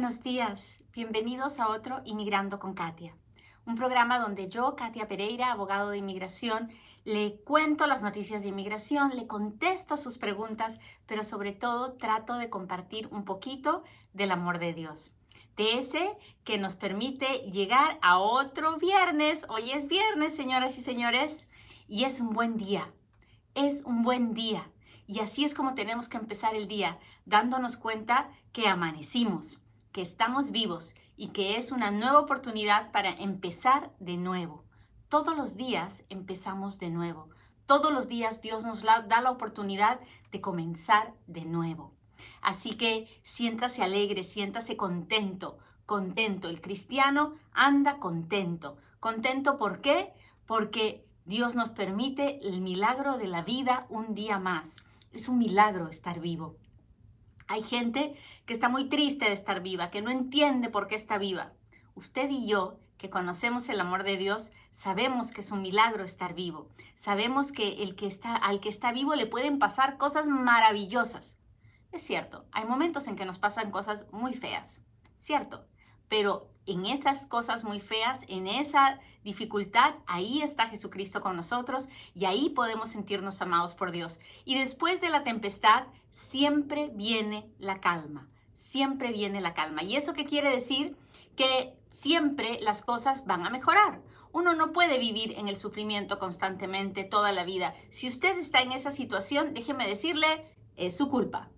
buenos días. Bienvenidos a otro Inmigrando con Katia, un programa donde yo, Katia Pereira, abogado de inmigración, le cuento las noticias de inmigración, le contesto sus preguntas, pero sobre todo trato de compartir un poquito del amor de Dios. De ese que nos permite llegar a otro viernes. Hoy es viernes, señoras y señores, y es un buen día. Es un buen día. Y así es como tenemos que empezar el día, dándonos cuenta que amanecimos que estamos vivos y que es una nueva oportunidad para empezar de nuevo. Todos los días empezamos de nuevo. Todos los días Dios nos da la oportunidad de comenzar de nuevo. Así que siéntase alegre, siéntase contento, contento. El cristiano anda contento. ¿Contento por qué? Porque Dios nos permite el milagro de la vida un día más. Es un milagro estar vivo. Hay gente que está muy triste de estar viva, que no entiende por qué está viva. Usted y yo, que conocemos el amor de Dios, sabemos que es un milagro estar vivo. Sabemos que, el que está, al que está vivo le pueden pasar cosas maravillosas. Es cierto, hay momentos en que nos pasan cosas muy feas, cierto, pero en esas cosas muy feas, en esa dificultad, ahí está Jesucristo con nosotros y ahí podemos sentirnos amados por Dios. Y después de la tempestad, siempre viene la calma, siempre viene la calma. ¿Y eso qué quiere decir? Que siempre las cosas van a mejorar. Uno no puede vivir en el sufrimiento constantemente toda la vida. Si usted está en esa situación, déjeme decirle, es su culpa.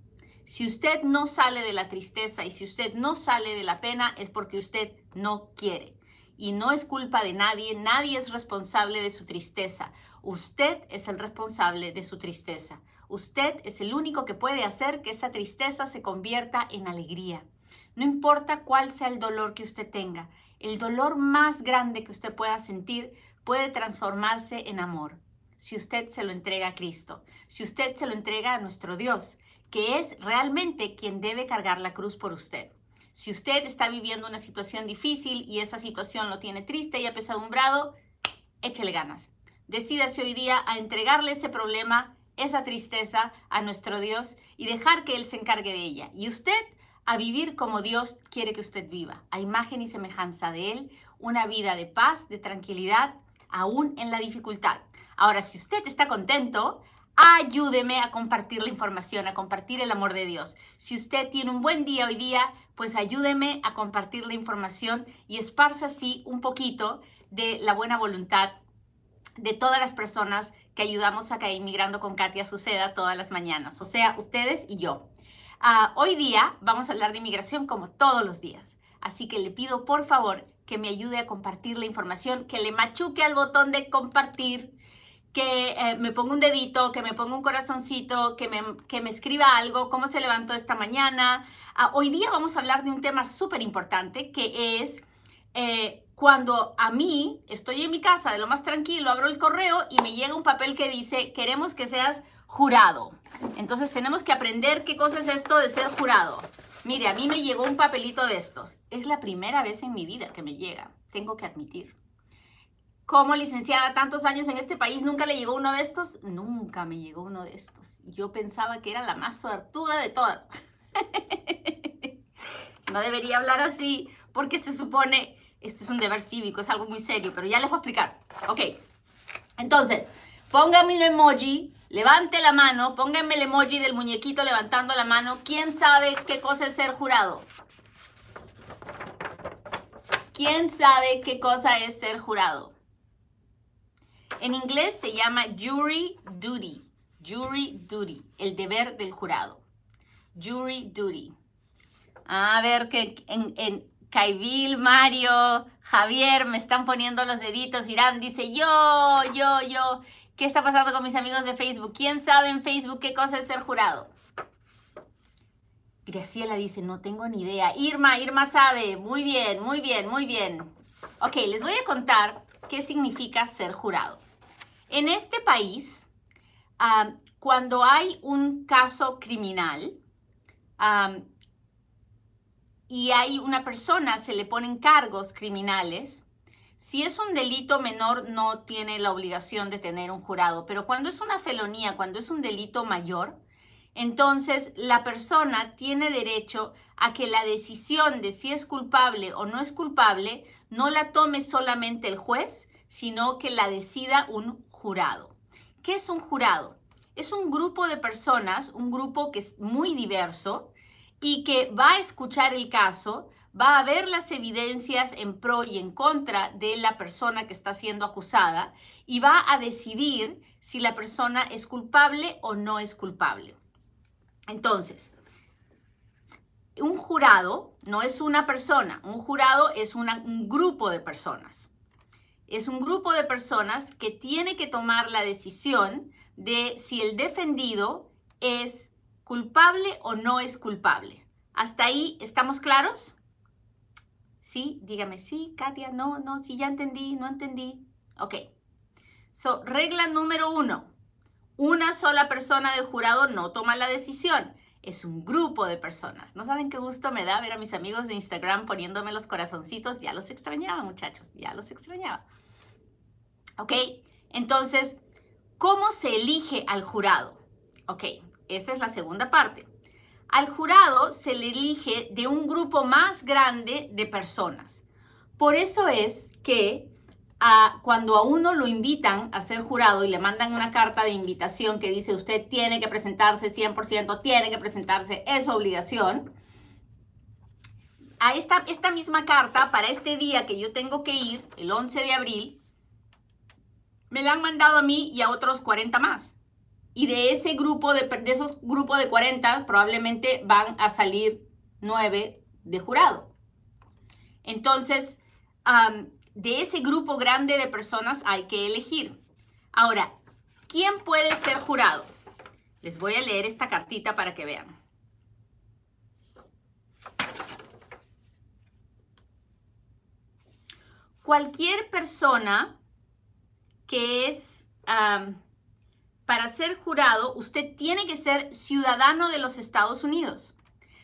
Si usted no sale de la tristeza y si usted no sale de la pena, es porque usted no quiere. Y no es culpa de nadie, nadie es responsable de su tristeza. Usted es el responsable de su tristeza. Usted es el único que puede hacer que esa tristeza se convierta en alegría. No importa cuál sea el dolor que usted tenga, el dolor más grande que usted pueda sentir puede transformarse en amor si usted se lo entrega a Cristo, si usted se lo entrega a nuestro Dios, que es realmente quien debe cargar la cruz por usted. Si usted está viviendo una situación difícil y esa situación lo tiene triste y apesadumbrado, échele ganas. Decídase hoy día a entregarle ese problema esa tristeza a nuestro Dios y dejar que Él se encargue de ella. Y usted a vivir como Dios quiere que usted viva, a imagen y semejanza de Él, una vida de paz, de tranquilidad, aún en la dificultad. Ahora, si usted está contento, ayúdeme a compartir la información, a compartir el amor de Dios. Si usted tiene un buen día hoy día, pues ayúdeme a compartir la información y esparza así un poquito de la buena voluntad de todas las personas que ayudamos a acá Inmigrando con Katia suceda todas las mañanas, o sea, ustedes y yo. Ah, hoy día vamos a hablar de inmigración como todos los días, así que le pido por favor que me ayude a compartir la información, que le machuque al botón de compartir, que eh, me ponga un dedito, que me ponga un corazoncito, que me, que me escriba algo, cómo se levantó esta mañana. Ah, hoy día vamos a hablar de un tema súper importante que es... Eh, cuando a mí estoy en mi casa de lo más tranquilo, abro el correo y me llega un papel que dice, queremos que seas jurado. Entonces tenemos que aprender qué cosa es esto de ser jurado. Mire, a mí me llegó un papelito de estos. Es la primera vez en mi vida que me llega, tengo que admitir. Como licenciada tantos años en este país, ¿nunca le llegó uno de estos? Nunca me llegó uno de estos. Yo pensaba que era la más suertuda de todas. no debería hablar así, porque se supone este es un deber cívico, es algo muy serio, pero ya les voy a explicar. Ok, entonces, pónganme un emoji, levante la mano, pónganme el emoji del muñequito levantando la mano. ¿Quién sabe qué cosa es ser jurado? ¿Quién sabe qué cosa es ser jurado? En inglés se llama jury duty. Jury duty, el deber del jurado. Jury duty. A ver, qué... en, Caibil, Mario, Javier, me están poniendo los deditos. Irán dice, yo, yo, yo. ¿Qué está pasando con mis amigos de Facebook? ¿Quién sabe en Facebook qué cosa es ser jurado? Graciela dice, no tengo ni idea. Irma, Irma sabe. Muy bien, muy bien, muy bien. Ok, les voy a contar qué significa ser jurado. En este país, cuando hay un caso criminal, y hay una persona, se le ponen cargos criminales, si es un delito menor no tiene la obligación de tener un jurado, pero cuando es una felonía, cuando es un delito mayor, entonces la persona tiene derecho a que la decisión de si es culpable o no es culpable no la tome solamente el juez, sino que la decida un jurado. ¿Qué es un jurado? Es un grupo de personas, un grupo que es muy diverso, y que va a escuchar el caso, va a ver las evidencias en pro y en contra de la persona que está siendo acusada y va a decidir si la persona es culpable o no es culpable. Entonces, un jurado no es una persona, un jurado es un grupo de personas. Es un grupo de personas que tiene que tomar la decisión de si el defendido es culpable o no es culpable. ¿Hasta ahí estamos claros? Sí, dígame, sí, Katia, no, no, sí, ya entendí, no entendí. Ok. So, regla número uno. Una sola persona del jurado no toma la decisión. Es un grupo de personas. ¿No saben qué gusto me da ver a mis amigos de Instagram poniéndome los corazoncitos? Ya los extrañaba, muchachos, ya los extrañaba. Ok, entonces, ¿cómo se elige al jurado? Ok, esta es la segunda parte. Al jurado se le elige de un grupo más grande de personas. Por eso es que ah, cuando a uno lo invitan a ser jurado y le mandan una carta de invitación que dice usted tiene que presentarse 100%, tiene que presentarse, es obligación, a esta, esta misma carta para este día que yo tengo que ir, el 11 de abril, me la han mandado a mí y a otros 40 más y de ese grupo, de, esos grupos de 40, probablemente van a salir 9 de jurado. Entonces, de ese grupo grande de personas hay que elegir. Ahora, ¿quién puede ser jurado? Les voy a leer esta cartita para que vean. Cualquier persona que es para ser jurado, usted tiene que ser ciudadano de los Estados Unidos.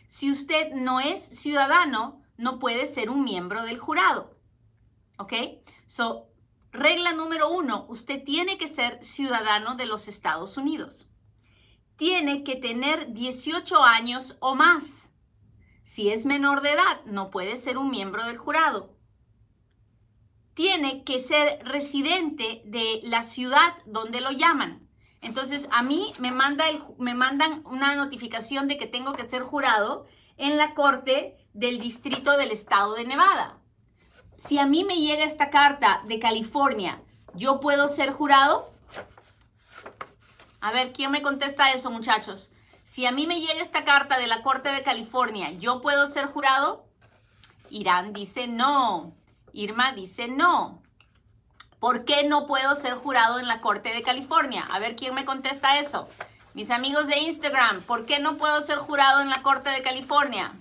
Si usted no es ciudadano, no puede ser un miembro del jurado. ¿Ok? So, regla número uno, usted tiene que ser ciudadano de los Estados Unidos. Tiene que tener 18 años o más. Si es menor de edad, no puede ser un miembro del jurado tiene que ser residente de la ciudad donde lo llaman. Entonces, a mí me, manda me mandan una notificación de que tengo que ser jurado en la corte del distrito del estado de Nevada. Si a mí me llega esta carta de California, ¿yo puedo ser jurado? A ver, ¿quién me contesta eso, muchachos? Si a mí me llega esta carta de la Corte de California, ¿yo puedo ser jurado? Irán dice no. Irma dice no. ¿Por qué no puedo ser jurado en la Corte de California? A ver quién me contesta eso. Mis amigos de Instagram, ¿por qué no puedo ser jurado en la Corte de California?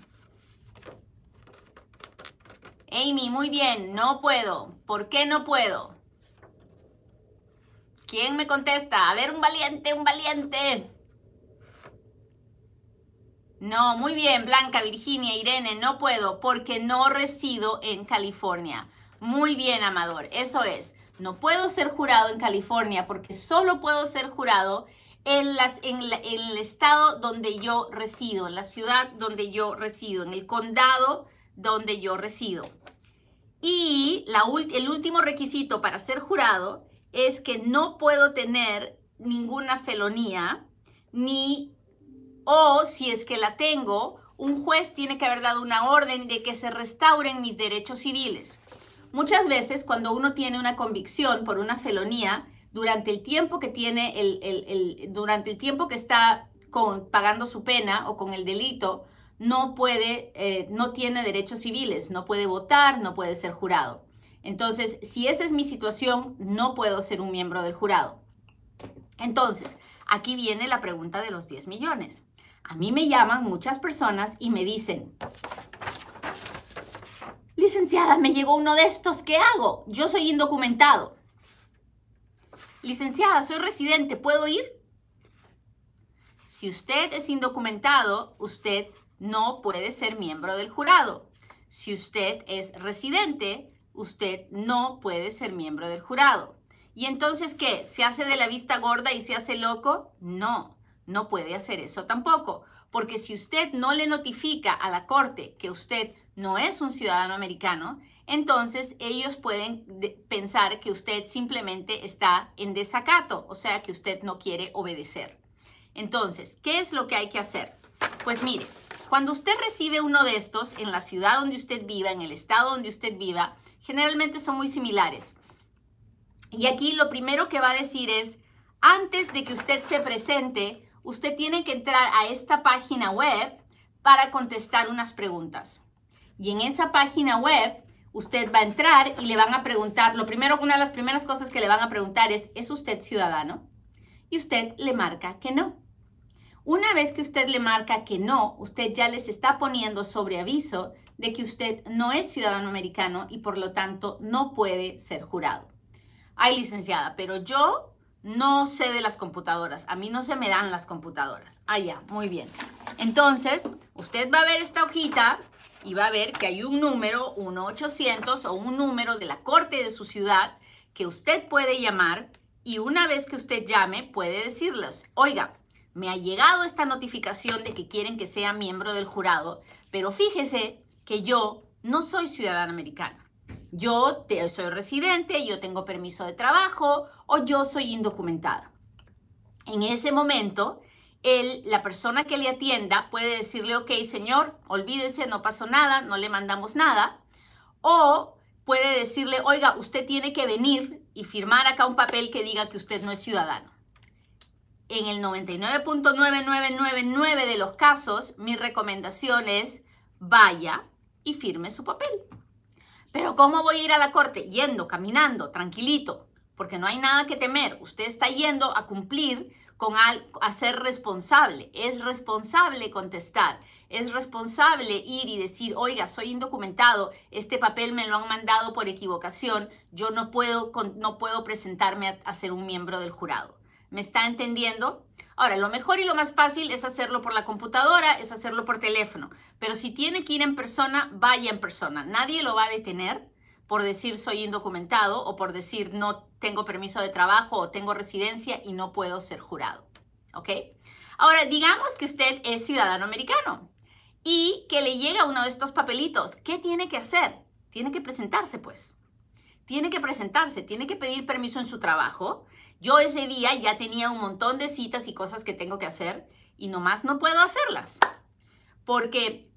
Amy, muy bien, no puedo. ¿Por qué no puedo? ¿Quién me contesta? A ver, un valiente, un valiente. No, muy bien, Blanca, Virginia, Irene, no puedo porque no resido en California. Muy bien, Amador, eso es. No puedo ser jurado en California porque solo puedo ser jurado en, en, el estado donde yo resido, en la ciudad donde yo resido, en el condado donde yo resido. Y el último requisito para ser jurado es que no puedo tener ninguna felonía, ni, o si es que la tengo, un juez tiene que haber dado una orden de que se restauren mis derechos civiles. Muchas veces cuando uno tiene una convicción por una felonía, durante el tiempo que tiene el, durante el tiempo que está pagando su pena o con el delito, no puede, eh, no tiene derechos civiles, no puede votar, no puede ser jurado. Entonces, si esa es mi situación, no puedo ser un miembro del jurado. Entonces, aquí viene la pregunta de los 10 millones. A mí me llaman muchas personas y me dicen, Licenciada, me llegó uno de estos, ¿qué hago? Yo soy indocumentado. Licenciada, soy residente, ¿puedo ir? Si usted es indocumentado, usted no puede ser miembro del jurado. Si usted es residente, usted no puede ser miembro del jurado. ¿Y entonces qué? ¿Se hace de la vista gorda y se hace loco? No, no puede hacer eso tampoco, porque si usted no le notifica a la corte que usted no es un ciudadano americano, entonces ellos pueden pensar que usted simplemente está en desacato, o sea que usted no quiere obedecer. Entonces, ¿qué es lo que hay que hacer? Pues mire, cuando usted recibe uno de estos en la ciudad donde usted viva, en el estado donde usted viva, generalmente son muy similares. Y aquí lo primero que va a decir es, antes de que usted se presente, usted tiene que entrar a esta página web para contestar unas preguntas. Y en esa página web, usted va a entrar y le van a preguntar, lo primero, una de las primeras cosas que le van a preguntar es, ¿es usted ciudadano? Y usted le marca que no. Una vez que usted le marca que no, usted ya les está poniendo sobre aviso de que usted no es ciudadano americano y por lo tanto no puede ser jurado. Ay, licenciada, pero yo no sé de las computadoras. A mí no se me dan las computadoras. Ah, ya, muy bien. Entonces, usted va a ver esta hojita y va a ver que hay un número, 1-800 o un número de la corte de su ciudad que usted puede llamar y una vez que usted llame puede decirles, oiga, me ha llegado esta notificación de que quieren que sea miembro del jurado, pero fíjese que yo no soy ciudadana americana. Yo soy residente, yo tengo permiso de trabajo o yo soy indocumentada. En ese momento, la persona que le atienda puede decirle, ok, señor, olvídese, no pasó nada, no le mandamos nada. O puede decirle, oiga, usted tiene que venir y firmar acá un papel que diga que usted no es ciudadano. En el 99.9999 de los casos, mi recomendación es vaya y firme su papel. Pero ¿cómo voy a ir a la corte? Yendo, caminando, tranquilito, porque no hay nada que temer. Usted está yendo a cumplir a responsable. Es responsable contestar. Es responsable ir y decir, oiga, soy indocumentado, este papel me lo han mandado por equivocación, yo no puedo, no puedo presentarme a, a ser un miembro del jurado. ¿Me está entendiendo? Ahora, lo mejor y lo más fácil es hacerlo por la computadora, es hacerlo por teléfono. Pero si tiene que ir en persona, vaya en persona. Nadie lo va a detener por decir soy indocumentado o por decir no tengo permiso de trabajo o tengo residencia y no puedo ser jurado. ¿Ok? Ahora, digamos que usted es ciudadano americano y que le llega uno de estos papelitos. ¿Qué tiene que hacer? Tiene que presentarse, pues. Tiene que presentarse, tiene que pedir permiso en su trabajo. Yo ese día ya tenía un montón de citas y cosas que tengo que hacer y nomás no puedo hacerlas porque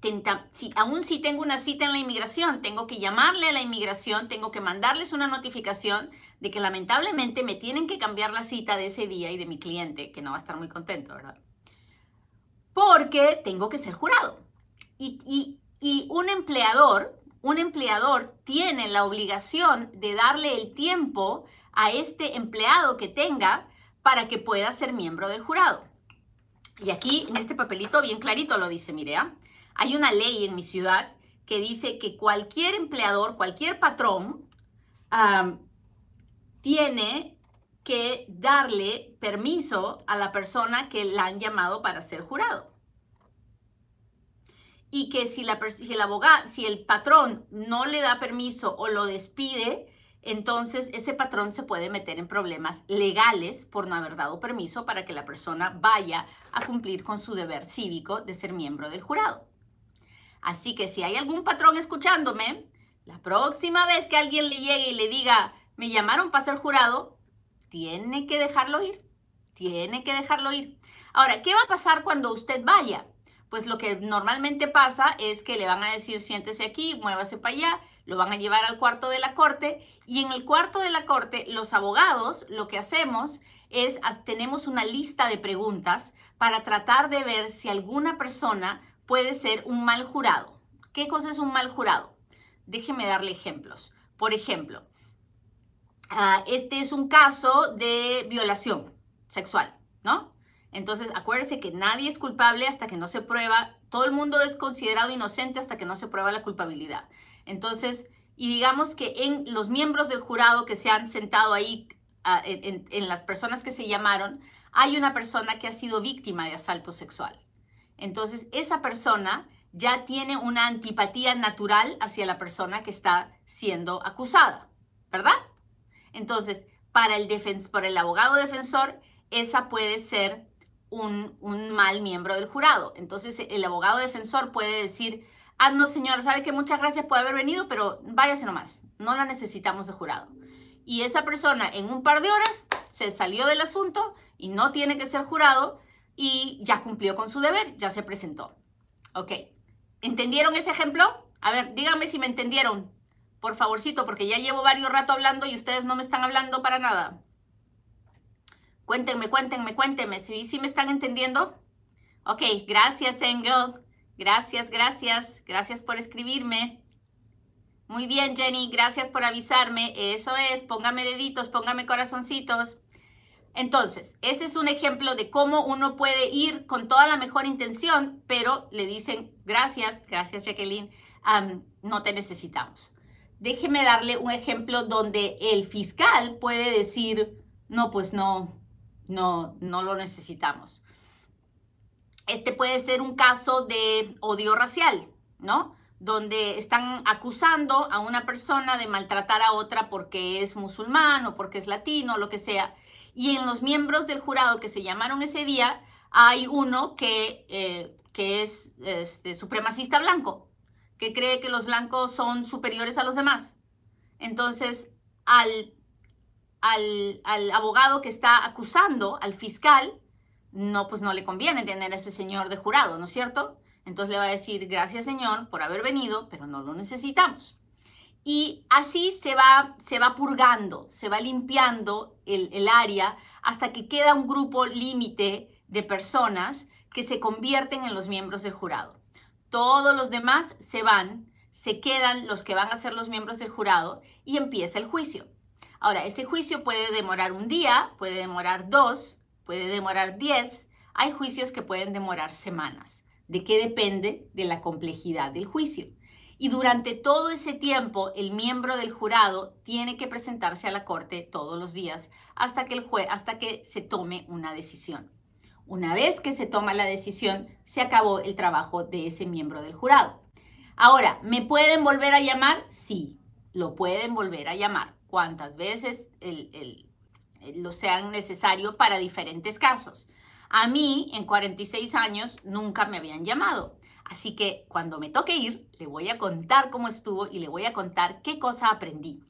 si, aún si tengo una cita en la inmigración, tengo que llamarle a la inmigración, tengo que mandarles una notificación de que lamentablemente me tienen que cambiar la cita de ese día y de mi cliente, que no va a estar muy contento, ¿verdad? Porque tengo que ser jurado. Y, y un empleador, un empleador tiene la obligación de darle el tiempo a este empleado que tenga para que pueda ser miembro del jurado. Y aquí en este papelito bien clarito lo dice, Mirea. ¿ah? Hay una ley en mi ciudad que dice que cualquier empleador, cualquier patrón, tiene que darle permiso a la persona que la han llamado para ser jurado. Y que si, la, si el abogado, si el patrón no le da permiso o lo despide, entonces ese patrón se puede meter en problemas legales por no haber dado permiso para que la persona vaya a cumplir con su deber cívico de ser miembro del jurado. Así que si hay algún patrón escuchándome, la próxima vez que alguien le llegue y le diga, me llamaron para ser jurado, tiene que dejarlo ir, tiene que dejarlo ir. Ahora, ¿qué va a pasar cuando usted vaya? Pues lo que normalmente pasa es que le van a decir, siéntese aquí, muévase para allá, lo van a llevar al cuarto de la corte y en el cuarto de la corte los abogados lo que hacemos es, tenemos una lista de preguntas para tratar de ver si alguna persona puede ser un mal jurado. ¿Qué cosa es un mal jurado? Déjeme darle ejemplos. Por ejemplo, ah, este es un caso de violación sexual, ¿no? Entonces, acuérdese que nadie es culpable hasta que no se prueba todo el mundo es considerado inocente hasta que no se prueba la culpabilidad. Entonces, y digamos que en los miembros del jurado que se han sentado ahí, ah, en, las personas que se llamaron, hay una persona que ha sido víctima de asalto sexual. Entonces, esa persona ya tiene una antipatía natural hacia la persona que está siendo acusada, ¿verdad? Entonces, para el, para el abogado defensor, esa puede ser un, mal miembro del jurado. Entonces el abogado defensor puede decir, ah, no señor, sabe que muchas gracias por haber venido, pero váyase nomás, no la necesitamos de jurado. Y esa persona en un par de horas se salió del asunto y no tiene que ser jurado y ya cumplió con su deber, ya se presentó. Ok, ¿entendieron ese ejemplo? A ver, díganme si me entendieron, por favorcito, porque ya llevo varios rato hablando y ustedes no me están hablando para nada. Cuéntenme, cuéntenme, cuéntenme. ¿Sí, me están entendiendo? Ok, gracias, Engel. Gracias, gracias. Gracias por escribirme. Muy bien, Jenny. Gracias por avisarme. Eso es. Póngame deditos, póngame corazoncitos. Entonces, ese es un ejemplo de cómo uno puede ir con toda la mejor intención, pero le dicen gracias, gracias Jacqueline, no te necesitamos. Déjeme darle un ejemplo donde el fiscal puede decir, no, pues no, no, no lo necesitamos. Este puede ser un caso de odio racial, ¿no? donde están acusando a una persona de maltratar a otra porque es musulmán o porque es latino, lo que sea. Y en los miembros del jurado que se llamaron ese día, hay uno que, eh, que es este, supremacista blanco, que cree que los blancos son superiores a los demás. Entonces, al al, abogado que está acusando, al fiscal, no, pues no le conviene tener a ese señor de jurado, ¿no es cierto? Entonces le va a decir, gracias señor por haber venido, pero no lo necesitamos. Y así se va, se va purgando, se va limpiando el área hasta que queda un grupo límite de personas que se convierten en los miembros del jurado. Todos los demás se van, se quedan los que van a ser los miembros del jurado y empieza el juicio. Ahora, ese juicio puede demorar un día, puede demorar dos, puede demorar diez. Hay juicios que pueden demorar semanas. ¿De qué depende? De la complejidad del juicio. Y durante todo ese tiempo, el miembro del jurado tiene que presentarse a la corte todos los días hasta que, el juez, hasta que se tome una decisión. Una vez que se toma la decisión, se acabó el trabajo de ese miembro del jurado. Ahora, ¿me pueden volver a llamar? Sí, lo pueden volver a llamar cuantas veces eh, lo sean necesario para diferentes casos. A mí, en 46 años, nunca me habían llamado. Así que cuando me toque ir, le voy a contar cómo estuvo y le voy a contar qué cosa aprendí.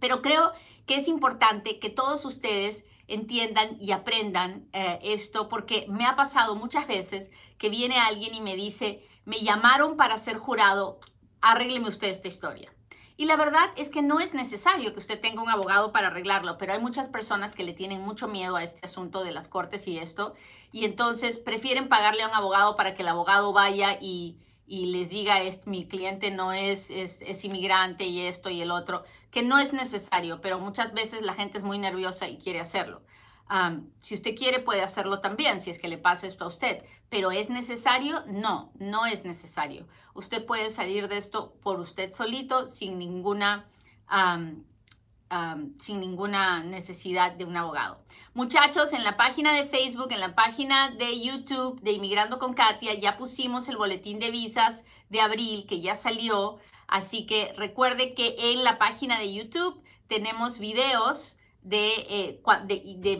Pero creo que es importante que todos ustedes entiendan y aprendan eh, esto porque me ha pasado muchas veces que viene alguien y me dice, me llamaron para ser jurado, arrégleme usted esta historia. Y la verdad es que no es necesario que usted tenga un abogado para arreglarlo, pero hay muchas personas que le tienen mucho miedo a este asunto de las cortes y esto, y entonces prefieren pagarle a un abogado para que el abogado vaya y, les diga, es, mi cliente no es, es inmigrante y esto y el otro, que no es necesario, pero muchas veces la gente es muy nerviosa y quiere hacerlo si usted quiere, puede hacerlo también, si es que le pasa esto a usted. Pero ¿es necesario? No, no es necesario. Usted puede salir de esto por usted solito, sin ninguna, sin ninguna necesidad de un abogado. Muchachos, en la página de Facebook, en la página de YouTube de Inmigrando con Katia, ya pusimos el boletín de visas de abril que ya salió. Así que recuerde que en la página de YouTube tenemos videos eh,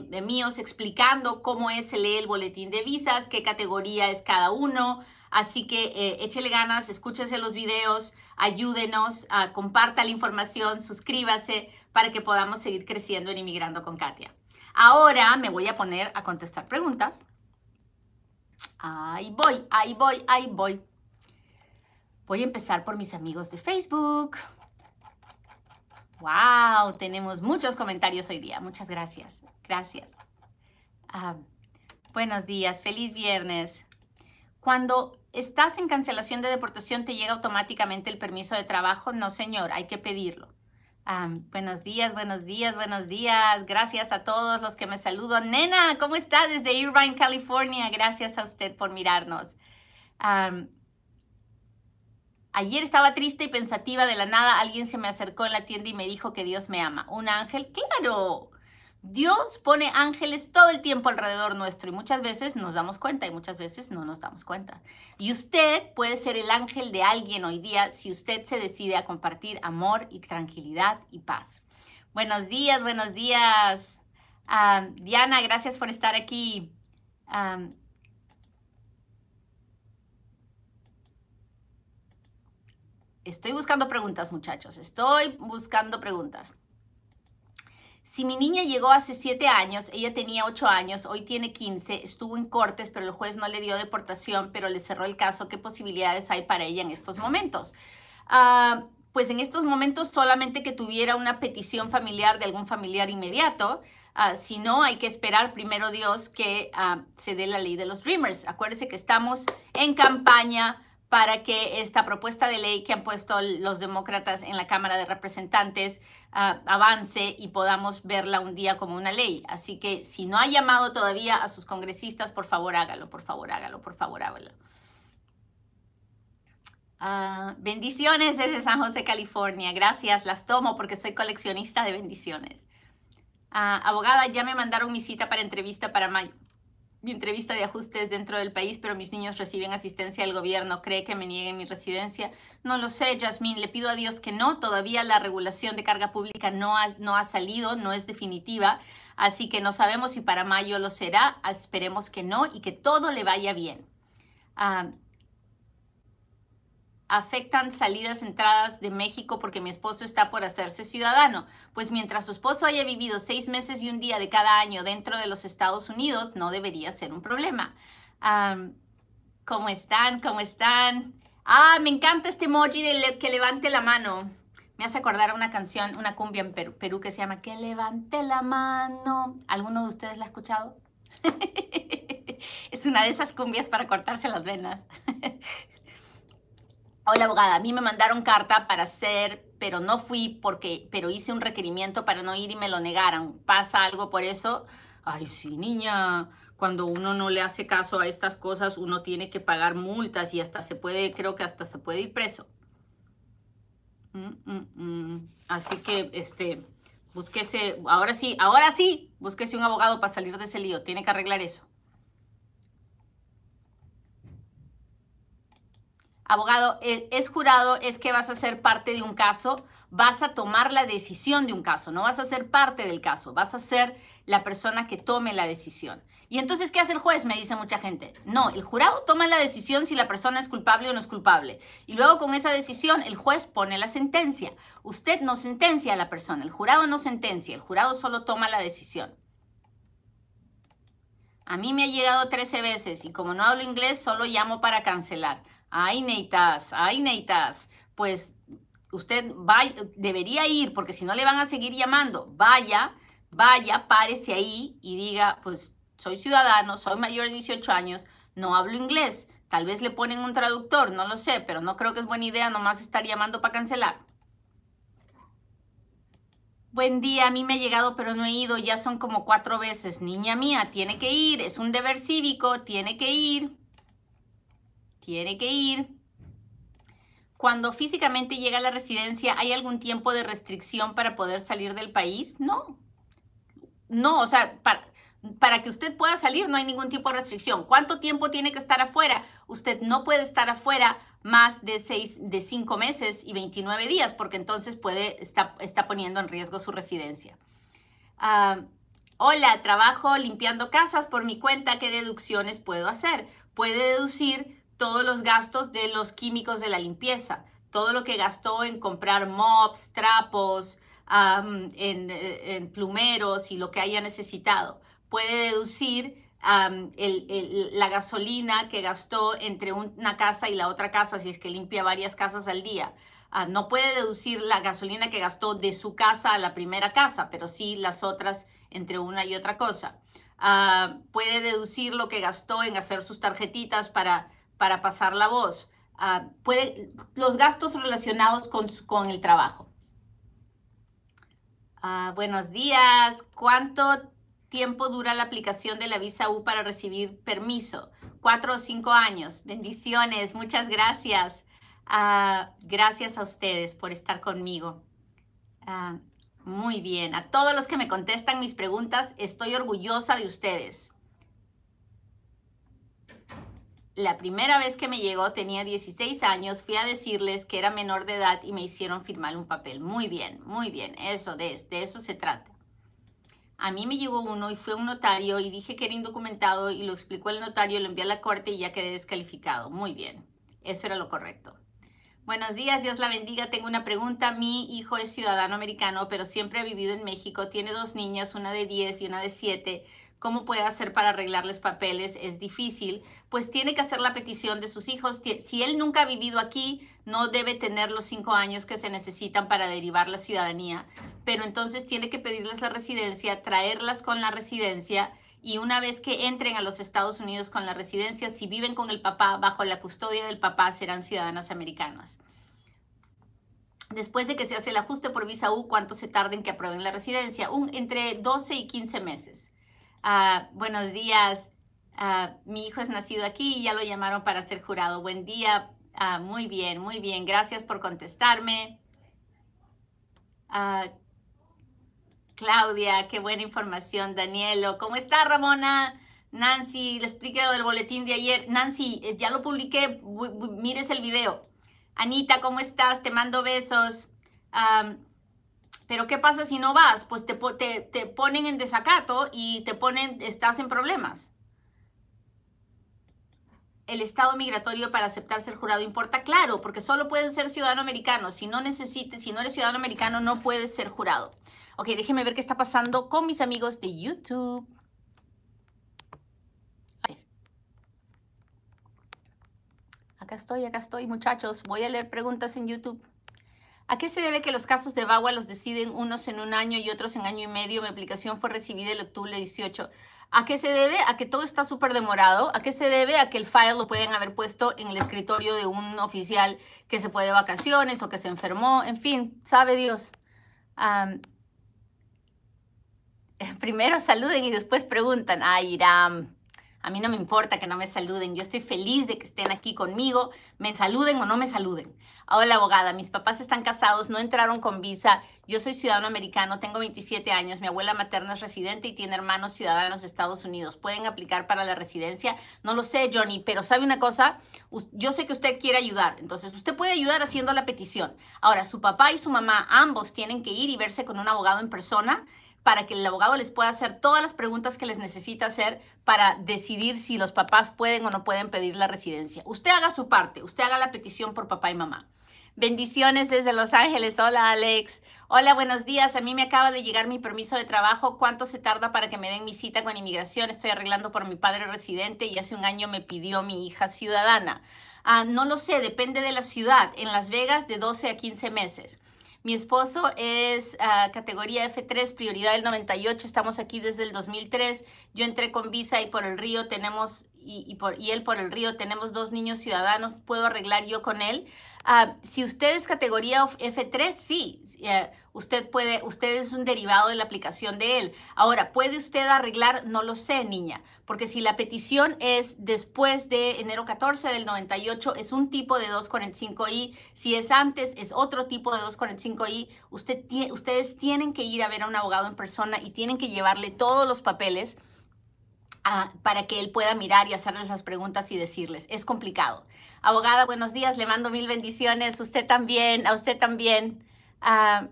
de, míos explicando cómo es, leer el boletín de visas, qué categoría es cada uno. Así que échale eh, échele ganas, escúchese los videos, ayúdenos, ah, comparta la información, suscríbase para que podamos seguir creciendo en Inmigrando con Katia. Ahora me voy a poner a contestar preguntas. Ahí voy, ahí voy, ahí voy. Voy a empezar por mis amigos de Facebook. Wow, tenemos muchos comentarios hoy día. Muchas gracias. Gracias. Ah, buenos días, feliz viernes. Cuando estás en cancelación de deportación, ¿te llega automáticamente el permiso de trabajo? No, señor, hay que pedirlo. Ah, buenos días, buenos días, buenos días. Gracias a todos los que me saludan. Nena, ¿cómo está desde Irvine, California? Gracias a usted por mirarnos. Ah, Ayer estaba triste y pensativa de la nada. Alguien se me acercó en la tienda y me dijo que Dios me ama. ¿Un ángel? Claro. Dios pone ángeles todo el tiempo alrededor nuestro y muchas veces nos damos cuenta y muchas veces no nos damos cuenta. Y usted puede ser el ángel de alguien hoy día si usted se decide a compartir amor y tranquilidad y paz. Buenos días, buenos días. Ah, Diana, gracias por estar aquí. Ah, Estoy buscando preguntas, muchachos. Estoy buscando preguntas. Si mi niña llegó hace siete años, ella tenía ocho años, hoy tiene quince, estuvo en cortes, pero el juez no le dio deportación, pero le cerró el caso, ¿qué posibilidades hay para ella en estos momentos? Ah, pues en estos momentos solamente que tuviera una petición familiar de algún familiar inmediato, ah, si no, hay que esperar primero Dios que ah, se dé la ley de los Dreamers. Acuérdese que estamos en campaña para que esta propuesta de ley que han puesto los demócratas en la Cámara de Representantes ah, avance y podamos verla un día como una ley. Así que si no ha llamado todavía a sus congresistas, por favor hágalo, por favor hágalo, por favor hágalo. Ah, bendiciones desde San José, California. Gracias, las tomo porque soy coleccionista de bendiciones. Ah, abogada, ya me mandaron mi cita para entrevista para mayo entrevista de ajustes dentro del país, pero mis niños reciben asistencia del gobierno. ¿Cree que me nieguen mi residencia? No lo sé, Jasmine. Le pido a Dios que no. Todavía la regulación de carga pública no ha, no ha salido, no es definitiva. Así que no sabemos si para mayo lo será. Esperemos que no y que todo le vaya bien. Ah, afectan salidas, entradas de México porque mi esposo está por hacerse ciudadano. Pues mientras su esposo haya vivido seis meses y un día de cada año dentro de los Estados Unidos, no debería ser un problema. ¿Cómo están? ¿Cómo están? Ah, me encanta este emoji de que levante la mano. Me hace acordar a una canción, una cumbia en Perú, Perú que se llama Que levante la mano. ¿Alguno de ustedes la ha escuchado? es una de esas cumbias para cortarse las venas. Hola abogada, a mí me mandaron carta para hacer, pero no fui porque, pero hice un requerimiento para no ir y me lo negaron. ¿Pasa algo por eso? Ay, sí, niña. Cuando uno no le hace caso a estas cosas, uno tiene que pagar multas y hasta se puede, creo que hasta se puede ir preso. Mm, mm, mm. Así que, este, búsquese, ahora sí, ahora sí, búsquese un abogado para salir de ese lío. Tiene que arreglar eso. abogado, eh, es jurado, es que vas a ser parte de un caso, vas a tomar la decisión de un caso, no vas a ser parte del caso, vas a ser la persona que tome la decisión. Y entonces, ¿qué hace el juez? Me dice mucha gente. No, el jurado toma la decisión si la persona es culpable o no es culpable. Y luego con esa decisión, el juez pone la sentencia. Usted no sentencia a la persona, el jurado no sentencia, el jurado solo toma la decisión. A mí me ha llegado 13 veces y como no hablo inglés, solo llamo para cancelar ay Neitas, ay Neitas, pues usted va, debería ir porque si no le van a seguir llamando, vaya, vaya, párese ahí y diga, pues soy ciudadano, soy mayor de 18 años, no hablo inglés. Tal vez le ponen un traductor, no lo sé, pero no creo que es buena idea nomás estar llamando para cancelar. Buen día, a mí me ha llegado pero no he ido, ya son como cuatro veces. Niña mía, tiene que ir, es un deber cívico, tiene que ir tiene que ir. Cuando físicamente llega a la residencia, ¿hay algún tiempo de restricción para poder salir del país? No. No, o sea, para, que usted pueda salir no hay ningún tipo de restricción. ¿Cuánto tiempo tiene que estar afuera? Usted no puede estar afuera más de, seis, de cinco meses y 29 días, porque entonces puede, está, poniendo en riesgo su residencia. Ah, hola, trabajo limpiando casas por mi cuenta, ¿qué deducciones puedo hacer? Puede deducir todos los gastos de los químicos de la limpieza, todo lo que gastó en comprar mops, trapos, eh, en, plumeros y lo que haya necesitado. Puede deducir la gasolina que gastó entre una casa y la otra casa, si es que limpia varias casas al día. Ah, no puede deducir la gasolina que gastó de su casa a la primera casa, pero sí las otras entre una y otra cosa. Ah, puede deducir lo que gastó en hacer sus tarjetitas para para pasar la voz. Ah, puede, los gastos relacionados con, el trabajo. Ah, buenos días. ¿Cuánto tiempo dura la aplicación de la visa U para recibir permiso? Cuatro o cinco años. Bendiciones. Muchas gracias. Ah, gracias a ustedes por estar conmigo. muy bien. A todos los que me contestan mis preguntas, estoy orgullosa de ustedes. La primera vez que me llegó tenía 16 años, fui a decirles que era menor de edad y me hicieron firmar un papel. Muy bien, muy bien, eso de, eso se trata. A mí me llegó uno y fue un notario y dije que era indocumentado y lo explicó el notario, lo envié a la corte y ya quedé descalificado. Muy bien, eso era lo correcto. Buenos días, Dios la bendiga. Tengo una pregunta. Mi hijo es ciudadano americano, pero siempre ha vivido en México. Tiene dos niñas, una de 10 y una de 7 cómo puede hacer para arreglarles papeles es difícil, pues tiene que hacer la petición de sus hijos. Si él nunca ha vivido aquí, no debe tener los cinco años que se necesitan para derivar la ciudadanía, pero entonces tiene que pedirles la residencia, traerlas con la residencia y una vez que entren a los Estados Unidos con la residencia, si viven con el papá, bajo la custodia del papá, serán ciudadanas americanas. Después de que se hace el ajuste por visa U, ¿cuánto se tarda en que aprueben la residencia? Un, entre 12 y 15 meses buenos días, mi hijo es nacido aquí y ya lo llamaron para ser jurado. Buen día, muy bien, muy bien, gracias por contestarme. Claudia, qué buena información, Danielo. ¿Cómo está Ramona? Nancy, le expliqué lo del boletín de ayer. Nancy, ya lo publiqué, mires el video. Anita, ¿cómo estás? Te mando besos. Pero ¿qué pasa si no vas? Pues te, te, ponen en desacato y te ponen, estás en problemas. El estado migratorio para aceptar ser jurado importa, claro, porque solo pueden ser ciudadano americano. Si no necesites, si no eres ciudadano americano, no puedes ser jurado. Ok, déjeme ver qué está pasando con mis amigos de YouTube. Acá estoy, acá estoy, muchachos. Voy a leer preguntas en YouTube. ¿A qué se debe que los casos de VAWA los deciden unos en un año y otros en año y medio? Mi aplicación fue recibida el octubre 18. ¿A qué se debe? A que todo está súper demorado. ¿A qué se debe? A que el file lo pueden haber puesto en el escritorio de un oficial que se fue de vacaciones o que se enfermó. En fin, sabe Dios. primero saluden y después preguntan. Ay, Irán, a mí no me importa que no me saluden. Yo estoy feliz de que estén aquí conmigo, me saluden o no me saluden. Hola, abogada. Mis papás están casados, no entraron con visa. Yo soy ciudadano americano, tengo 27 años. Mi abuela materna es residente y tiene hermanos ciudadanos de Estados Unidos. ¿Pueden aplicar para la residencia? No lo sé, Johnny, pero ¿sabe una cosa? Yo sé que usted quiere ayudar. Entonces, usted puede ayudar haciendo la petición. Ahora, su papá y su mamá, ambos tienen que ir y verse con un abogado en persona para que el abogado les pueda hacer todas las preguntas que les necesita hacer para decidir si los papás pueden o no pueden pedir la residencia. Usted haga su parte, usted haga la petición por papá y mamá. Bendiciones desde Los Ángeles. Hola, Alex. Hola, buenos días. A mí me acaba de llegar mi permiso de trabajo. ¿Cuánto se tarda para que me den mi cita con inmigración? Estoy arreglando por mi padre residente y hace un año me pidió mi hija ciudadana. Ah, no lo sé, depende de la ciudad. En Las Vegas, de 12 a 15 meses. Mi esposo es ah, categoría F3, prioridad del 98. Estamos aquí desde el 2003. Yo entré con visa y por el río tenemos, y, y, por, y él por el río tenemos dos niños ciudadanos. Puedo arreglar yo con él. Ah, si usted es categoría F3, sí, eh, usted puede, usted es un derivado de la aplicación de él. Ahora, ¿puede usted arreglar? No lo sé, niña, porque si la petición es después de enero 14 del 98, es un tipo de 245i, si es antes, es otro tipo de 245i, usted, ustedes tienen que ir a ver a un abogado en persona y tienen que llevarle todos los papeles ah, para que él pueda mirar y hacerles las preguntas y decirles. Es complicado. Abogada, buenos días, le mando mil bendiciones. Usted también, a usted también. Ah,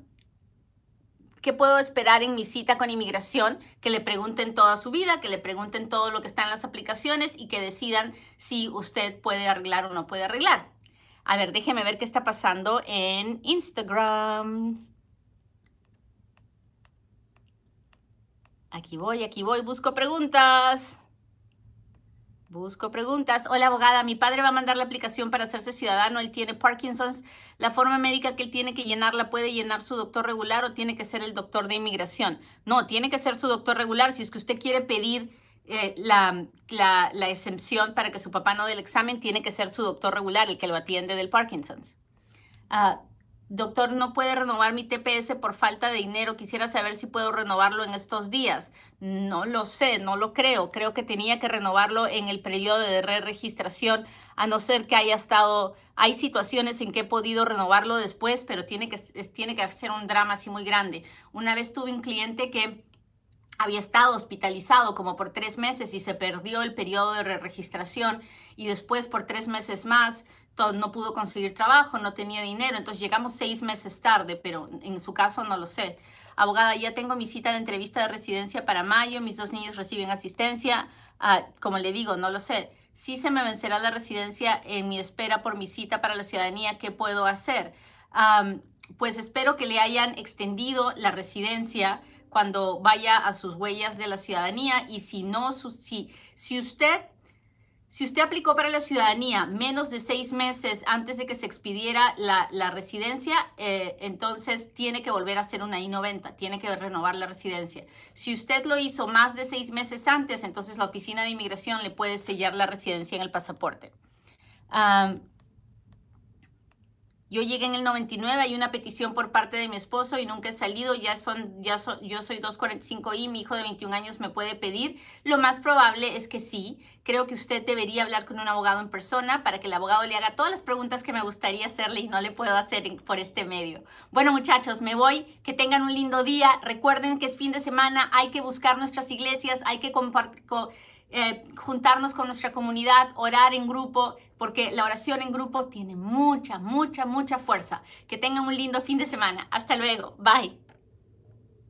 ¿Qué puedo esperar en mi cita con inmigración? Que le pregunten toda su vida, que le pregunten todo lo que está en las aplicaciones y que decidan si usted puede arreglar o no puede arreglar. A ver, déjeme ver qué está pasando en Instagram. Aquí voy, aquí voy, busco preguntas. Busco preguntas. Hola abogada, mi padre va a mandar la aplicación para hacerse ciudadano. Él tiene Parkinson's. La forma médica que él tiene que llenar la puede llenar su doctor regular o tiene que ser el doctor de inmigración. No, tiene que ser su doctor regular. Si es que usted quiere pedir eh, la, la, exención para que su papá no dé el examen, tiene que ser su doctor regular, el que lo atiende del Parkinson's. Ah, Doctor, no puede renovar mi TPS por falta de dinero. Quisiera saber si puedo renovarlo en estos días. No lo sé, no lo creo. Creo que tenía que renovarlo en el periodo de re-registración, a no ser que haya estado... Hay situaciones en que he podido renovarlo después, pero tiene que, tiene que hacer un drama así muy grande. Una vez tuve un cliente que había estado hospitalizado como por tres meses y se perdió el periodo de re registración y después por tres meses más no pudo conseguir trabajo, no tenía dinero, entonces llegamos seis meses tarde, pero en su caso no lo sé. Abogada, ya tengo mi cita de entrevista de residencia para mayo, mis dos niños reciben asistencia, ah, como le digo, no lo sé. Si se me vencerá la residencia en mi espera por mi cita para la ciudadanía, ¿qué puedo hacer? pues espero que le hayan extendido la residencia cuando vaya a sus huellas de la ciudadanía y si no, si usted si usted aplicó para la ciudadanía menos de seis meses antes de que se expidiera la, residencia, eh, entonces tiene que volver a hacer una I-90, tiene que renovar la residencia. Si usted lo hizo más de seis meses antes, entonces la oficina de inmigración le puede sellar la residencia en el pasaporte. Yo llegué en el 99, hay una petición por parte de mi esposo y nunca he salido, ya son, ya yo soy 245 y mi hijo de 21 años me puede pedir. Lo más probable es que sí. Creo que usted debería hablar con un abogado en persona para que el abogado le haga todas las preguntas que me gustaría hacerle y no le puedo hacer por este medio. Bueno muchachos, me voy, que tengan un lindo día. Recuerden que es fin de semana, hay que buscar nuestras iglesias, hay que compartir... Eh, juntarnos con nuestra comunidad, orar en grupo, porque la oración en grupo tiene mucha, mucha, mucha fuerza. Que tengan un lindo fin de semana. Hasta luego. Bye.